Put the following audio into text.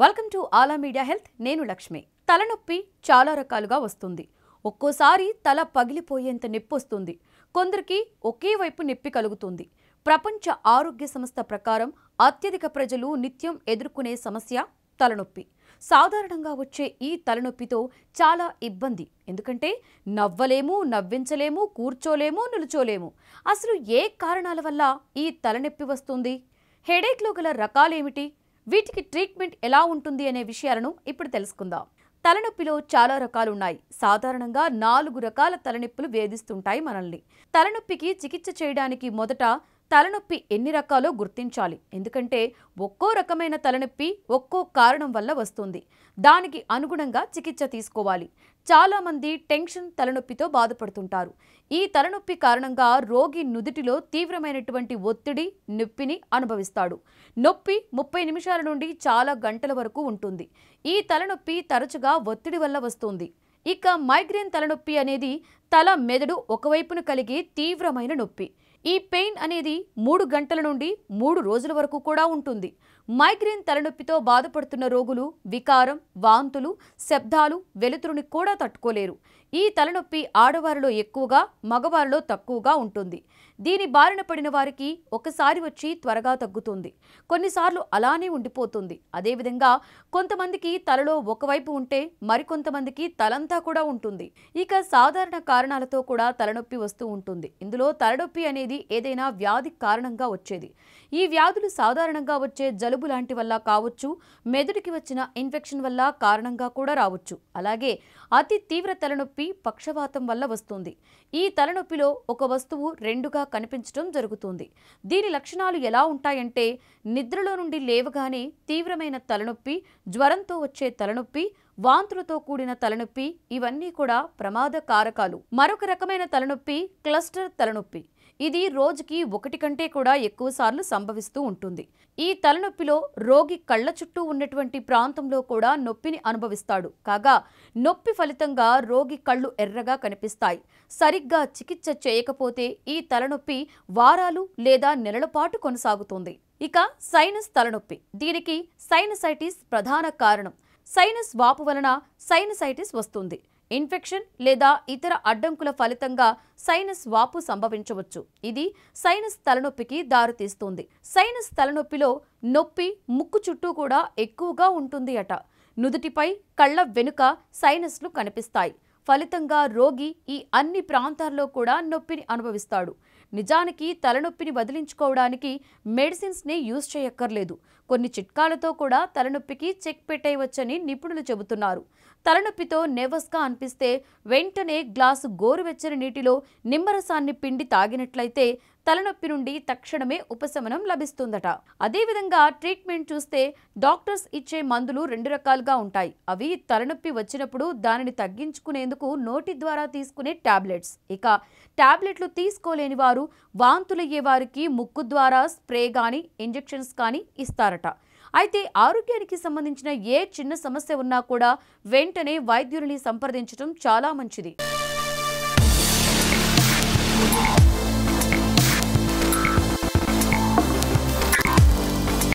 welcome to Aala media health నేను లక్ష్మి తలనొప్పి చాలా రకాలుగా వస్తుంది ఒక్కోసారి తల పగిలిపోయేంత నొప్పి వస్తుంది కొందరికి ఒకే వైపు నొప్పి కలుగుతుంది ప్రపంచ ఆరోగ్య సంస్థ ప్రకారం అత్యధిక ప్రజలు నిత్యం ఎదుర్కొనే సమస్య తలనొప్పి సాధారణంగా వచ్చే ఈ తలనొప్పితో చాలా ఇబ్బంది ఎందుకంటే నవ్వలేము నవ్వించలేము కూర్చోలేము నిలుచోలేము అసలు ఏ కారణాల వల్ల ఈ తలనొప్పి వస్తుంది హెడేక్లో గల రకాలేమిటి వీటికి ట్రీట్మెంట్ ఎలా ఉంటుంది అనే విషయాలను ఇప్పుడు తెలుసుకుందాం తలనొప్పిలో చాలా రకాలు ఉన్నాయి సాధారణంగా నాలుగు రకాల తలనొప్పులు వేధిస్తుంటాయి మనల్ని తలనొప్పికి చికిత్స చేయడానికి మొదట తలనొప్పి ఎన్ని రకాలో గుర్తించాలి ఎందుకంటే ఒక్కో రకమైన తలనొప్పి ఒక్కో కారణం వల్ల వస్తుంది దానికి అనుగుణంగా చికిత్స తీసుకోవాలి చాలామంది టెన్షన్ తలనొప్పితో బాధపడుతుంటారు ఈ తలనొప్పి కారణంగా రోగి నుదిటిలో తీవ్రమైనటువంటి ఒత్తిడి నొప్పిని అనుభవిస్తాడు నొప్పి ముప్పై నిమిషాల నుండి చాలా గంటల వరకు ఉంటుంది ఈ తలనొప్పి తరచుగా ఒత్తిడి వల్ల వస్తుంది ఇక మైగ్రేన్ తలనొప్పి అనేది తల మెదడు ఒకవైపును కలిగే తీవ్రమైన నొప్పి ఈ పెయిన్ అనేది మూడు గంటల నుండి మూడు రోజుల వరకు కూడా ఉంటుంది మైగ్రేన్ తలనొప్పితో బాధపడుతున్న రోగులు వికారం వాంతులు శబ్దాలు వెలుతురుని కూడా తట్టుకోలేరు ఈ తలనొప్పి ఆడవారిలో ఎక్కువగా మగవారిలో తక్కువగా ఉంటుంది దీని బారిన పడిన వారికి ఒకసారి వచ్చి త్వరగా తగ్గుతుంది కొన్నిసార్లు అలానే ఉండిపోతుంది అదేవిధంగా కొంతమందికి తలలో ఒకవైపు ఉంటే మరికొంతమందికి తలంతా కూడా ఉంటుంది ఇక సాధారణ కారణాలతో కూడా తలనొప్పి వస్తూ ఉంటుంది ఇందులో తలనొప్పి అనేది ఏదైనా వ్యాధి కారణంగా వచ్చేది ఈ వ్యాధులు సాధారణంగా వచ్చే జలు జలుబు లాంటి వల్ల కావచ్చు మెదడుకి వచ్చిన ఇన్ఫెక్షన్ వల్ల కారణంగా కూడా రావచ్చు అలాగే అతి తీవ్ర తలనొప్పి పక్షవాతం వల్ల వస్తుంది ఈ తలనొప్పిలో ఒక వస్తువు రెండుగా కనిపించడం జరుగుతుంది దీని లక్షణాలు ఎలా ఉంటాయంటే నిద్రలో నుండి లేవగానే తీవ్రమైన తలనొప్పి జ్వరంతో వచ్చే తలనొప్పి వాంతులతో కూడిన తలనొప్పి ఇవన్నీ కూడా ప్రమాద కారకాలు మరొక రకమైన తలనొప్పి క్లస్టర్ తలనొప్పి ఇది రోజుకి ఒకటి కంటే కూడా ఎక్కువసార్లు సంభవిస్తూ ఉంటుంది ఈ తలనొప్పిలో రోగి కళ్ళ చుట్టూ ఉన్నటువంటి ప్రాంతంలో కూడా నొప్పిని అనుభవిస్తాడు కాగా నొప్పి ఫలితంగా రోగి కళ్ళు ఎర్రగా కనిపిస్తాయి సరిగ్గా చికిత్స చేయకపోతే ఈ తలనొప్పి వారాలు లేదా నెలల పాటు కొనసాగుతుంది ఇక సైనస్ తలనొప్పి దీనికి సైనసైటిస్ ప్రధాన కారణం సైనస్ వాపు వలన సైనసైటిస్ వస్తుంది ఇన్ఫెక్షన్ లేదా ఇతర అడ్డంకుల ఫలితంగా సైనస్ వాపు సంభవించవచ్చు ఇది సైనస్ తలనొప్పికి దారితీస్తుంది సైనస్ తలనొప్పిలో నొప్పి ముక్కు చుట్టూ కూడా ఎక్కువగా ఉంటుంది అట నుదుటిపై కళ్ళ వెనుక సైనస్లు కనిపిస్తాయి ఫలితంగా రోగి ఈ అన్ని ప్రాంతాల్లో కూడా నొప్పిని అనుభవిస్తాడు నిజానికి తలనొప్పిని వదిలించుకోవడానికి మెడిసిన్స్ని యూజ్ చేయక్కర్లేదు కొన్ని చిట్కాలతో కూడా తలనొప్పికి చెక్ పెట్టేయవచ్చని నిపుణులు చెబుతున్నారు తలనొప్పితో నెవస్గా అనిపిస్తే వెంటనే గ్లాసు గోరువెచ్చని నీటిలో నిమ్మరసాన్ని పిండి తాగినట్లయితే తలనొప్పి నుండి తక్షణమే ఉపశమనం లభిస్తుందట అదేవిధంగా ట్రీట్మెంట్ చూస్తే డాక్టర్స్ ఇచ్చే మందులు రెండు రకాలుగా ఉంటాయి అవి తలనొప్పి వచ్చినప్పుడు దానిని తగ్గించుకునేందుకు నోటి ద్వారా తీసుకునే టాబ్లెట్స్ ఇక టాబ్లెట్లు తీసుకోలేని వారు వాంతులయ్యే వారికి ముక్కు ద్వారా స్ప్రే కానీ ఇంజెక్షన్స్ కానీ ఇస్తారట చేస్తారట అయితే ఆరోగ్యానికి సంబంధించిన ఏ చిన్న సమస్య ఉన్నా కూడా వెంటనే వైద్యులని సంప్రదించడం చాలా మంచిది